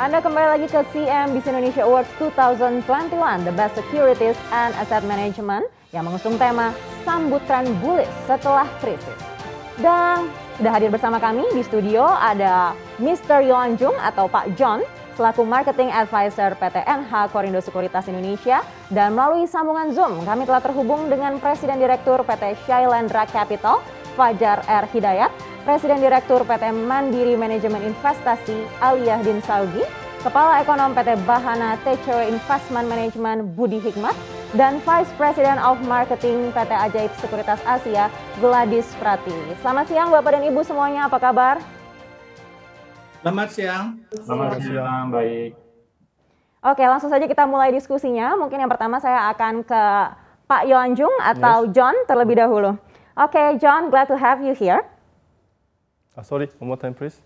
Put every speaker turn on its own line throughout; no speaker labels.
Anda kembali lagi ke CNBC Indonesia Awards 2021, The Best Securities and Asset Management yang mengusung tema Sambut Tren Bullish Setelah Krisis. Dan sudah hadir bersama kami di studio ada Mr. Yohan Jung atau Pak John selaku Marketing Advisor PT NH Korindo Sekuritas Indonesia dan melalui sambungan Zoom kami telah terhubung dengan Presiden Direktur PT Shailendra Capital Fajar R. Hidayat Presiden Direktur PT Mandiri Manajemen Investasi Aliyahdin Salgi, Kepala Ekonom PT Bahana TCW Investment Management Budi Hikmat, dan Vice President of Marketing PT Ajaib Sekuritas Asia Gladys Prati. Selamat siang Bapak dan Ibu semuanya, apa kabar?
Selamat siang. Selamat siang, baik.
Oke, langsung saja kita mulai diskusinya. Mungkin yang pertama saya akan ke Pak Yonjung atau yes. John terlebih dahulu. Oke, John, glad to have you here.
Uh, sorry, one more time, please.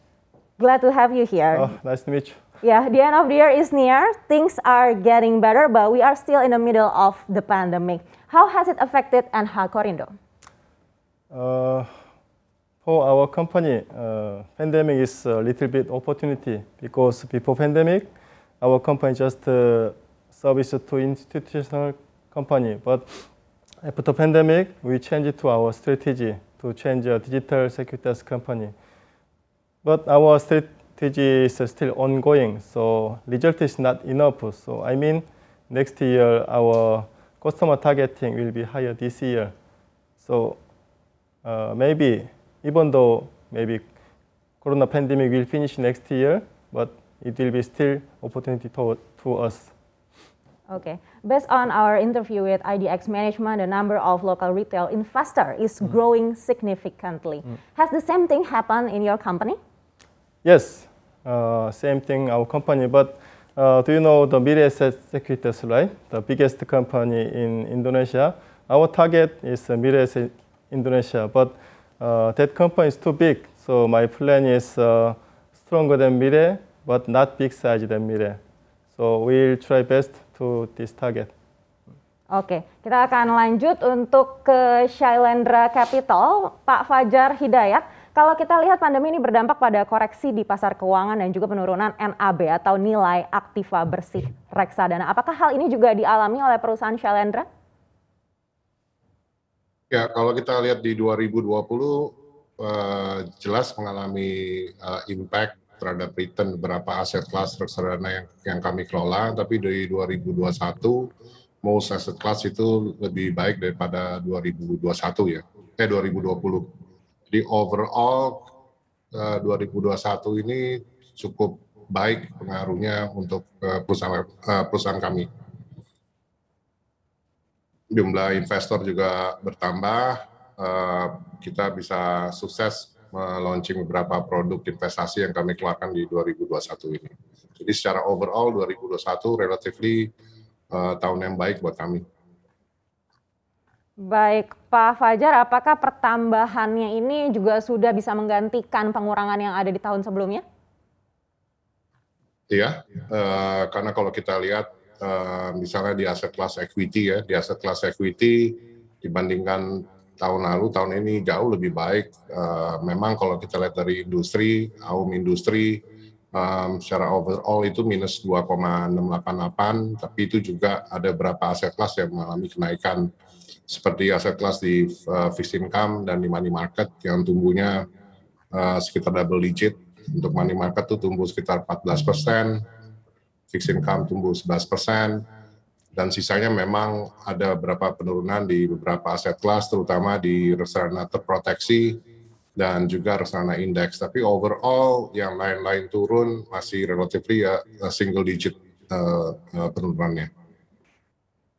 Glad to have you here. Oh, nice to meet you. Yeah, the end of the year is near. Things are getting better, but we are still in the middle of the pandemic. How has it affected Anha Corindo?
Uh, for our company, uh, pandemic is a little bit opportunity because before pandemic, our company just uh, service to institutional company. But after pandemic, we changed to our strategy to change a digital circuitous company. But our strategy is still ongoing, so result is not enough. So I mean, next year our customer targeting will be higher this year. So uh, maybe, even though maybe corona pandemic will finish next year, but it will be still opportunity to, to us.
Okay. Based on our interview with IDX management, the number of local retail investor is mm. growing significantly. Mm. Has the same thing happened in your company?
Yes, uh, same thing our company. But uh, do you know the Miraset Securities, right? The biggest company in Indonesia. Our target is Miraset Indonesia, but uh, that company is too big. So my plan is uh, stronger than Mire, but not big size than Mire. So we'll try best to this target.
Oke, kita akan lanjut untuk ke Shailendra Capital, Pak Fajar Hidayat. Kalau kita lihat pandemi ini berdampak pada koreksi di pasar keuangan dan juga penurunan NAB atau nilai aktiva bersih reksadana. Apakah hal ini juga dialami oleh perusahaan Shailendra?
Ya, kalau kita lihat di 2020 uh, eh, jelas mengalami uh, impact terhadap return beberapa aset kelas reksadana yang, yang kami kelola, tapi dari 2021 most aset kelas itu lebih baik daripada 2021 ya, eh 2020. Jadi overall eh, uh, 2021 ini cukup baik pengaruhnya untuk uh, perusahaan uh, perusahaan kami. Jumlah investor juga bertambah, uh, kita bisa sukses meluncing beberapa produk investasi yang kami keluarkan di 2021 ini. Jadi secara overall 2021 relatively uh, tahun yang baik buat kami.
Baik, Pak Fajar, apakah pertambahannya ini juga sudah bisa menggantikan pengurangan yang ada di tahun sebelumnya?
Iya, uh, karena kalau kita lihat uh, misalnya di aset kelas equity ya, di aset kelas equity dibandingkan tahun lalu tahun ini jauh lebih baik. Eh, memang kalau kita lihat dari industri, aum industri um, secara overall itu minus 2,688, tapi itu juga ada beberapa aset kelas yang mengalami kenaikan seperti aset kelas di eh, fixed income dan di money market yang tumbuhnya eh, sekitar double digit. Untuk money market itu tumbuh sekitar 14 persen, fixed income tumbuh 11 persen, dan sisanya memang ada beberapa penurunan di beberapa aset kelas terutama di reksadana terproteksi dan juga reksadana indeks tapi overall yang lain-lain turun masih relatif ya eh, single digit uh, penurunannya.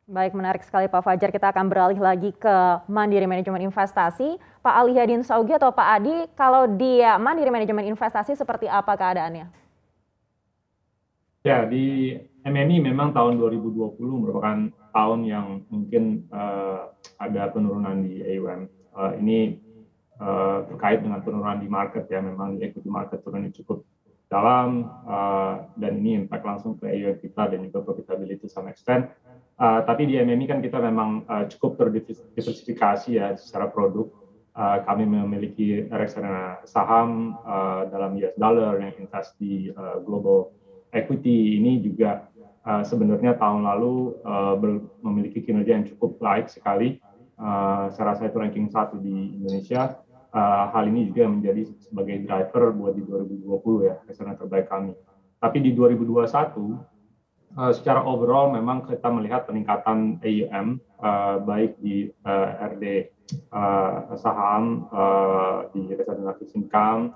Baik, menarik sekali Pak Fajar. Kita akan beralih lagi ke Mandiri Manajemen Investasi. Pak Ali Hadin Saugi atau Pak Adi, kalau di Mandiri Manajemen Investasi seperti apa keadaannya?
Ya, di MMI e memang tahun 2020 merupakan tahun yang mungkin uh, ada penurunan di AUM. Uh, eh, ini uh, terkait dengan penurunan di market ya, memang di equity market turunnya cukup dalam uh, dan ini impact langsung ke AUM kita dan juga profitability sama extent. Uh, tapi di MMI e kan kita memang uh, cukup terdiversifikasi ya secara produk. Uh, kami memiliki reksadana saham uh, dalam US dollar yang invest di uh, global equity ini juga uh, sebenarnya tahun lalu uh, memiliki kinerja yang cukup baik sekali. Uh, saya rasa itu ranking satu di Indonesia. Uh, hal ini juga menjadi sebagai driver buat di 2020 ya, rencana terbaik kami. Tapi di 2021 Uh, secara overall memang kita melihat peningkatan AUM uh, baik di uh, RD uh, saham uh, di reksadana fixed income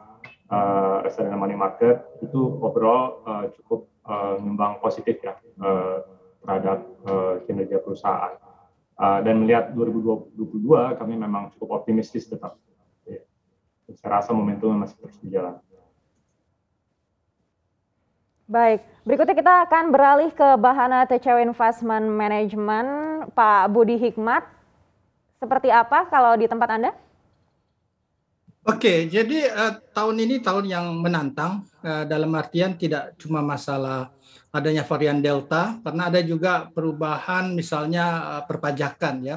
uh, eh, reksadana money market itu overall uh, cukup uh, positif ya uh, terhadap uh, kinerja perusahaan. Uh, dan melihat 2022 kami memang cukup optimistis tetap. Ya. Saya rasa momentumnya masih terus berjalan.
Baik, berikutnya kita akan beralih ke Bahana TCW Investment Management, Pak Budi Hikmat. Seperti apa kalau di tempat Anda?
Oke, jadi uh, tahun ini tahun yang menantang uh, dalam artian tidak cuma masalah adanya varian delta, karena ada juga perubahan misalnya uh, perpajakan ya.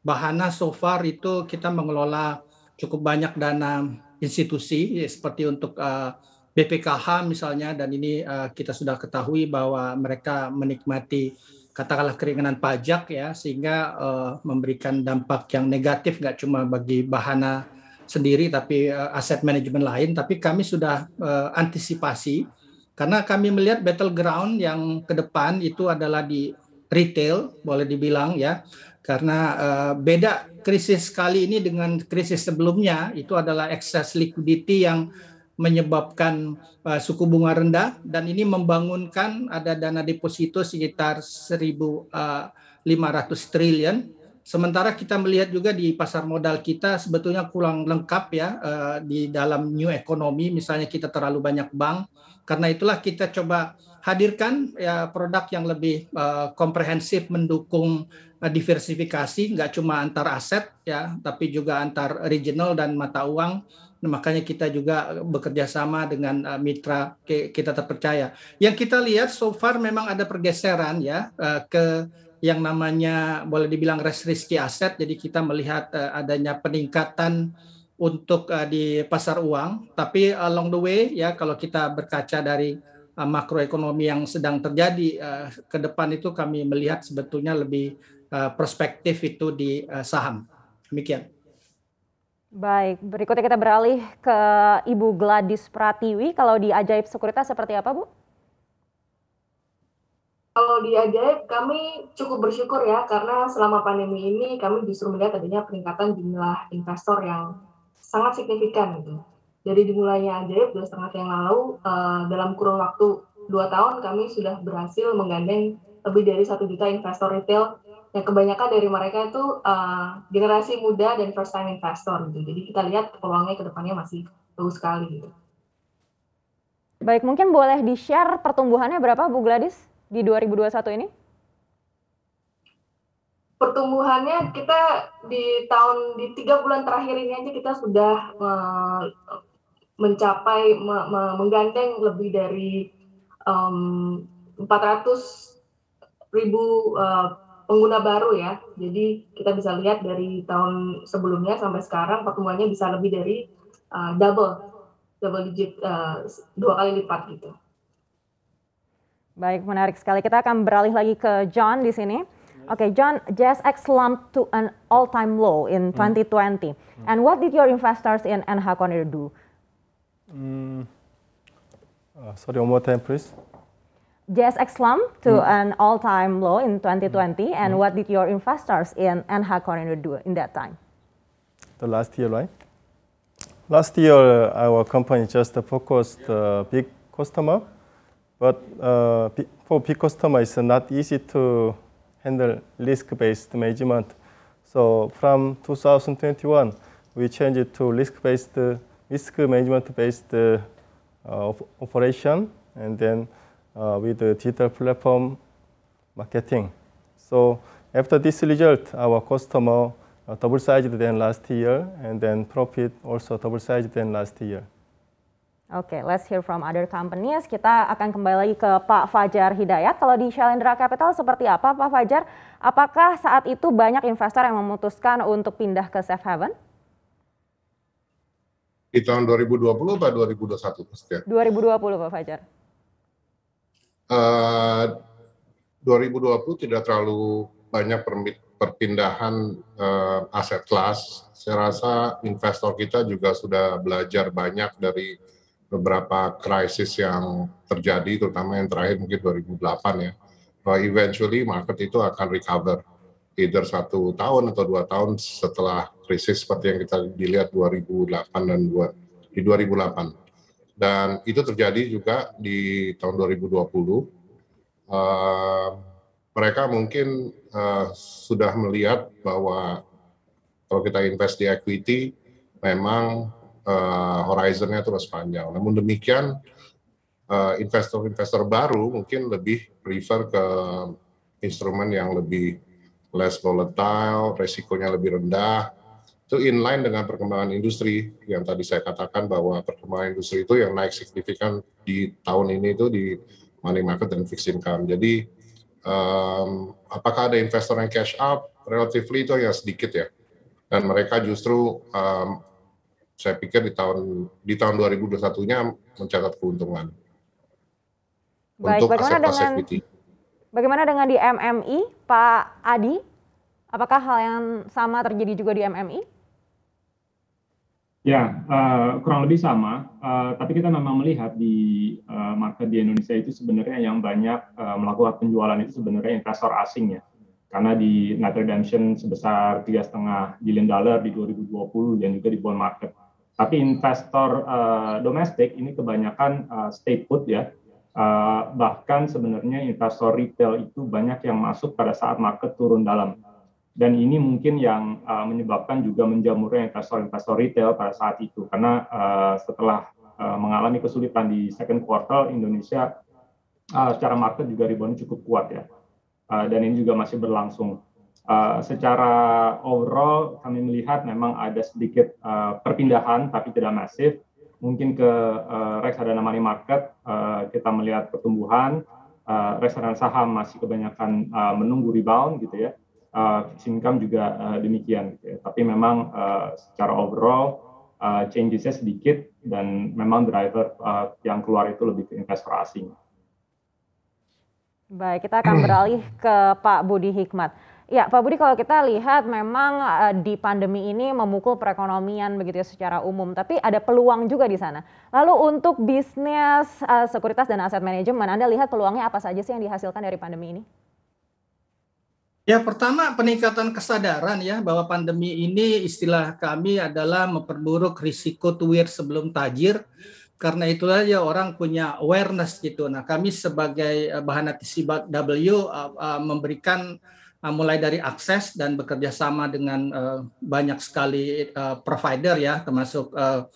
Bahana so far itu kita mengelola cukup banyak dana institusi ya, seperti untuk uh, BPKH misalnya dan ini uh, kita sudah ketahui bahwa mereka menikmati katakanlah keringanan pajak ya sehingga uh, memberikan dampak yang negatif nggak cuma bagi bahana sendiri tapi uh, aset manajemen lain tapi kami sudah uh, antisipasi karena kami melihat battleground yang ke depan itu adalah di retail boleh dibilang ya karena uh, beda krisis kali ini dengan krisis sebelumnya itu adalah excess liquidity yang menyebabkan uh, suku bunga rendah dan ini membangunkan ada dana deposito sekitar 1.500 triliun Sementara kita melihat juga di pasar modal kita sebetulnya kurang lengkap ya eh, di dalam new economy misalnya kita terlalu banyak bank. Karena itulah kita coba hadirkan ya produk yang lebih eh, komprehensif mendukung eh, diversifikasi nggak cuma antar aset ya tapi juga antar regional dan mata uang nah, makanya kita juga bekerja sama dengan mitra kita terpercaya yang kita lihat so far memang ada pergeseran ya ke yang namanya boleh dibilang risk risky aset. Jadi kita melihat uh, adanya peningkatan untuk uh, di pasar uang, tapi along the way ya kalau kita berkaca dari uh, makroekonomi yang sedang terjadi uh, ke depan itu kami melihat sebetulnya lebih uh, perspektif itu di uh, saham. Demikian.
Baik, berikutnya kita beralih ke Ibu Gladys Pratiwi. Kalau di Ajaib Sekuritas seperti apa, Bu?
Kalau di Ajaib kami cukup bersyukur ya karena selama pandemi ini kami justru melihat adanya peningkatan jumlah investor yang sangat signifikan gitu. Dari dimulainya Ajaib dua setengah yang lalu eh, dalam kurun waktu dua tahun kami sudah berhasil menggandeng lebih dari satu juta investor retail yang kebanyakan dari mereka itu eh, generasi muda dan first time investor gitu. Jadi kita lihat peluangnya ke depannya masih bagus sekali gitu.
Baik, mungkin boleh di-share pertumbuhannya berapa Bu Gladys? di 2021 ini?
Pertumbuhannya kita di tahun di tiga bulan terakhir ini aja kita sudah me, mencapai me, me, menggandeng lebih dari um, 400 ribu uh, pengguna baru ya. Jadi kita bisa lihat dari tahun sebelumnya sampai sekarang pertumbuhannya bisa lebih dari uh, double double digit uh, dua kali lipat gitu.
Baik, menarik sekali. Kita akan beralih lagi ke John di sini. Oke, okay, John, JSX slumped to an all-time low in 2020. Hmm. hmm. And what did your investors in NH Conair do?
Hmm. Uh, sorry, one more time, please.
JSX slumped to hmm. an all-time low in 2020. Hmm. And hmm. what did your investors in NH Conair do in that time?
The last year, right? Last year, our company just focused uh, big customer. But uh, for big customer, it's not easy to handle risk-based management. So from 2021, we changed to risk-based, risk management-based uh, operation, and then uh, with the digital platform marketing. So after this result, our customer uh, double-sized than last year, and then profit also double-sized than last year.
Oke, okay, let's hear from other companies. Kita akan kembali lagi ke Pak Fajar Hidayat. Kalau di Shalendra Capital seperti apa Pak Fajar? Apakah saat itu banyak investor yang memutuskan untuk pindah ke safe haven?
Di tahun 2020 atau 2021? Maksudnya?
2020 Pak Fajar.
Eh, uh, 2020 tidak terlalu banyak perpindahan uh, aset kelas. Saya rasa investor kita juga sudah belajar banyak dari beberapa krisis yang terjadi, terutama yang terakhir mungkin 2008 ya, bahwa eventually market itu akan recover either satu tahun atau dua tahun setelah krisis seperti yang kita dilihat 2008 dan dua, di 2008. Dan itu terjadi juga di tahun 2020. Uh, ehm, mereka mungkin uh, sudah melihat bahwa kalau kita invest di equity, memang uh, horizonnya terus panjang. Namun demikian eh, investor-investor uh, baru mungkin lebih prefer ke instrumen yang lebih less volatile, resikonya lebih rendah. Itu inline dengan perkembangan industri yang tadi saya katakan bahwa perkembangan industri itu yang naik signifikan di tahun ini itu di money market dan fixed income. Jadi um, apakah ada investor yang cash up? Relatively itu hanya sedikit ya. Dan mereka justru um, saya pikir di tahun di tahun 2021-nya mencatat keuntungan.
Baik, untuk bagaimana aset dengan equity. bagaimana dengan di MMI, Pak Adi? Apakah hal yang sama terjadi juga di MMI?
Ya, uh, kurang lebih sama. Uh, tapi kita memang melihat di uh, market di Indonesia itu sebenarnya yang banyak uh, melakukan penjualan itu sebenarnya investor asing ya. Karena di net redemption sebesar tiga setengah billion dollar di 2020 dan juga di bond market. Tapi investor uh, domestik ini kebanyakan uh, stay put ya. Uh, bahkan sebenarnya investor retail itu banyak yang masuk pada saat market turun dalam. Dan ini mungkin yang uh, menyebabkan juga menjamurnya investor-investor retail pada saat itu. Karena uh, setelah uh, mengalami kesulitan di second quarter, Indonesia uh, secara market juga rebound cukup kuat ya. Uh, dan ini juga masih berlangsung Uh, secara overall kami melihat memang ada sedikit uh, perpindahan tapi tidak masif. Mungkin ke uh, reksadana money market uh, kita melihat pertumbuhan, uh, reksadana saham masih kebanyakan uh, menunggu rebound gitu ya. Uh, income juga uh, demikian gitu ya. Tapi memang uh, secara overall uh, nya sedikit dan memang driver uh, yang keluar itu lebih ke investor asing.
Baik, kita akan beralih ke Pak Budi Hikmat. Ya, Pak Budi kalau kita lihat memang uh, di pandemi ini memukul perekonomian begitu ya secara umum, tapi ada peluang juga di sana. Lalu untuk bisnis uh, sekuritas dan aset manajemen, Anda lihat peluangnya apa saja sih yang dihasilkan dari
pandemi ini? Ya, pertama peningkatan kesadaran ya bahwa pandemi ini istilah kami adalah memperburuk risiko tuir sebelum tajir. Karena itulah ya orang punya awareness gitu. Nah, kami sebagai eh, bahan W uh, uh, memberikan Ah, mulai dari akses dan bekerja sama dengan eh, banyak sekali eh, provider ya termasuk uh,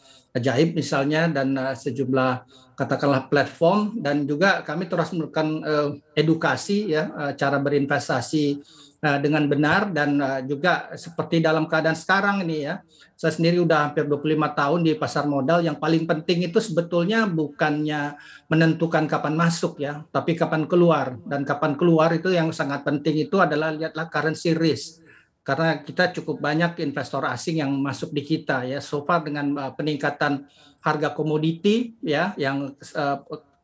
misalnya dan sejumlah katakanlah platform dan juga kami terus melakukan edukasi ya cara berinvestasi Eh, dengan benar dan eh, juga seperti dalam keadaan sekarang ini ya. Saya sendiri udah hampir 25 tahun di pasar modal yang paling penting itu sebetulnya bukannya menentukan kapan masuk ya, tapi kapan keluar dan kapan keluar itu yang sangat penting itu adalah lihatlah currency risk karena kita cukup banyak investor asing yang masuk di kita ya so far dengan eh, peningkatan harga komoditi ya yang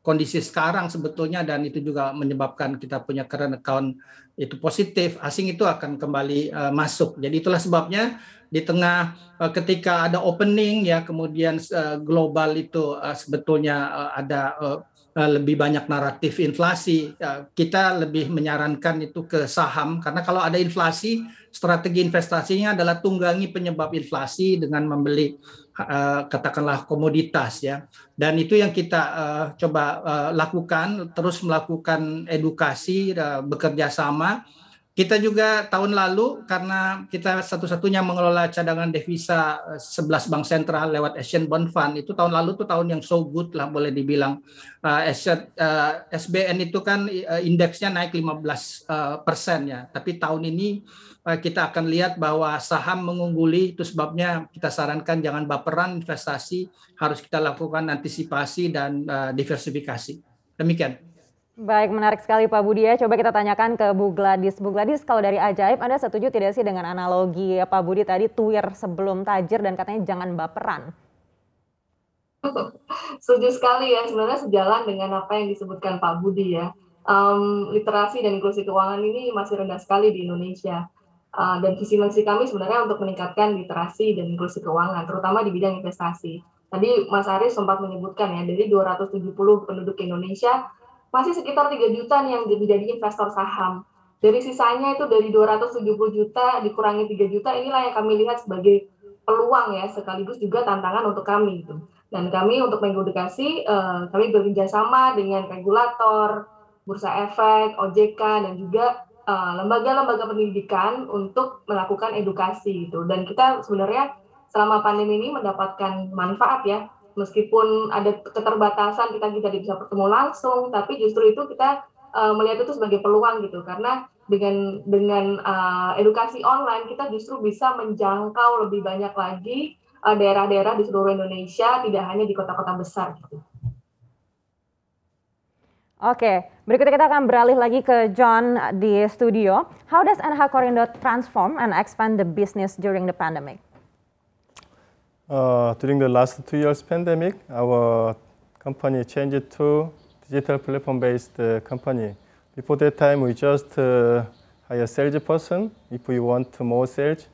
kondisi sekarang sebetulnya dan itu juga menyebabkan kita punya current account itu positif, asing itu akan kembali uh, masuk. Jadi itulah sebabnya di tengah uh, ketika ada opening ya kemudian uh, global itu uh, sebetulnya uh, ada uh, lebih banyak naratif inflasi, kita lebih menyarankan itu ke saham karena kalau ada inflasi, strategi investasinya adalah tunggangi penyebab inflasi dengan membeli Eh, katakanlah komoditas ya dan itu yang kita uh, coba uh, lakukan terus melakukan edukasi uh, bekerja sama kita juga tahun lalu karena kita satu-satunya mengelola cadangan devisa 11 eh, bank sentral lewat Asian Bond Fund itu tahun lalu tuh tahun yang so good lah boleh dibilang uh, eh, eh, SBN itu kan indeksnya naik 15 uh, persen ya tapi tahun ini kita akan lihat bahwa saham mengungguli itu sebabnya kita sarankan jangan baperan investasi harus kita lakukan antisipasi dan diversifikasi demikian.
Baik, menarik sekali Pak Budi ya. Coba kita tanyakan ke Bu Gladys. Bu Gladys, kalau dari ajaib, Anda setuju tidak sih dengan analogi ya, Pak Budi tadi tuir sebelum tajir dan katanya jangan baperan?
Setuju sekali ya, sebenarnya sejalan dengan apa yang disebutkan Pak Budi ya.
Um, literasi
dan inklusi keuangan ini masih rendah sekali di Indonesia. Uh, dan visi misi kami sebenarnya untuk meningkatkan literasi dan inklusi keuangan, terutama di bidang investasi. Tadi Mas Aris sempat menyebutkan ya, dari 270 penduduk Indonesia, masih sekitar 3 juta nih yang menjadi investor saham. Dari sisanya itu dari 270 juta dikurangi 3 juta inilah yang kami lihat sebagai peluang ya sekaligus juga tantangan untuk kami gitu. Dan kami untuk mengedukasi eh, kami bekerja sama dengan regulator, bursa efek, OJK dan juga eh, lembaga-lembaga eh, pendidikan untuk melakukan edukasi gitu. Dan kita sebenarnya selama pandemi ini mendapatkan manfaat ya meskipun ada keterbatasan kita tidak bisa bertemu langsung tapi justru itu kita uh, melihat itu sebagai peluang gitu karena dengan dengan uh, edukasi online kita justru bisa menjangkau lebih banyak lagi daerah daerah-daerah di seluruh Indonesia tidak hanya di kota-kota besar
gitu. Oke, berikutnya kita akan beralih lagi ke John di studio. How does NH Corindo transform and expand the business during the pandemic?
during the last two years pandemic, our company changed to digital platform-based uh, company. Before that time, we just uh, hire salesperson. If we want more sales,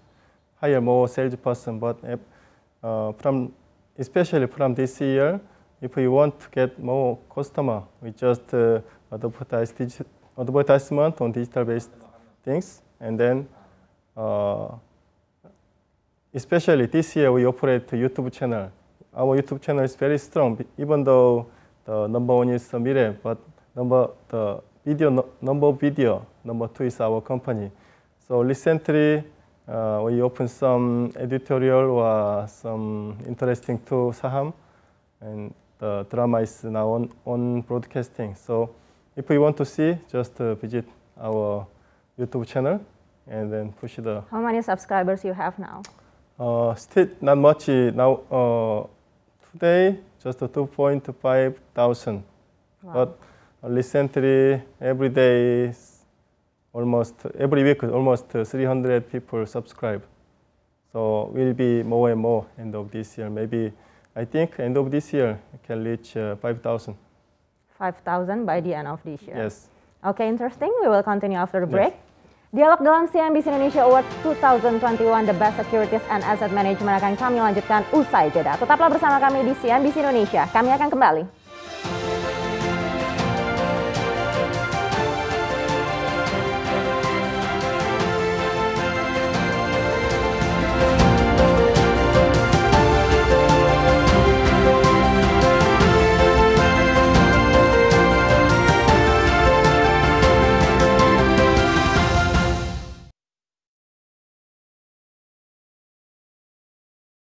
hire more salesperson. But uh, from, especially from this year, if we want to get more customer, we just uh, advertise advertisement on digital-based things, and then uh, especially this year we operate YouTube channel. Our YouTube channel is very strong, even though the number one is Mire, but number the video no, number video number two is our company. So recently uh, we opened some editorial or uh, some interesting to Saham, and the drama is now on, on broadcasting. So if you want to see, just uh, visit our YouTube channel and then push the.
How many subscribers you have now?
Uh, still not much uh, now. Uh, today, just 2.5 thousand. Wow. But recently, every day, almost every week, almost uh, 300 people subscribe. So will be more and more end of this year. Maybe I think end of this year can reach uh, 5,000.
5,000 by the end of this year. Yes. Okay, interesting. We will continue after the break. Yes. Dialog dalam CNBC Indonesia Awards 2021 The Best Securities and Asset Management akan kami lanjutkan usai jeda. Tetaplah bersama kami di CNBC Indonesia. Kami akan kembali.